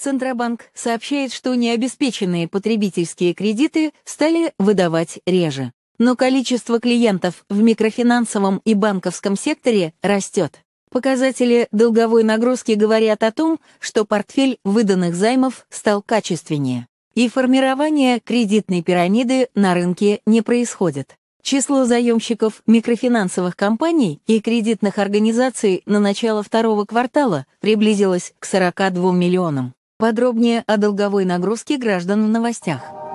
Центробанк сообщает, что необеспеченные потребительские кредиты стали выдавать реже. Но количество клиентов в микрофинансовом и банковском секторе растет. Показатели долговой нагрузки говорят о том, что портфель выданных займов стал качественнее. И формирование кредитной пирамиды на рынке не происходит. Число заемщиков микрофинансовых компаний и кредитных организаций на начало второго квартала приблизилось к 42 миллионам. Подробнее о долговой нагрузке граждан в новостях.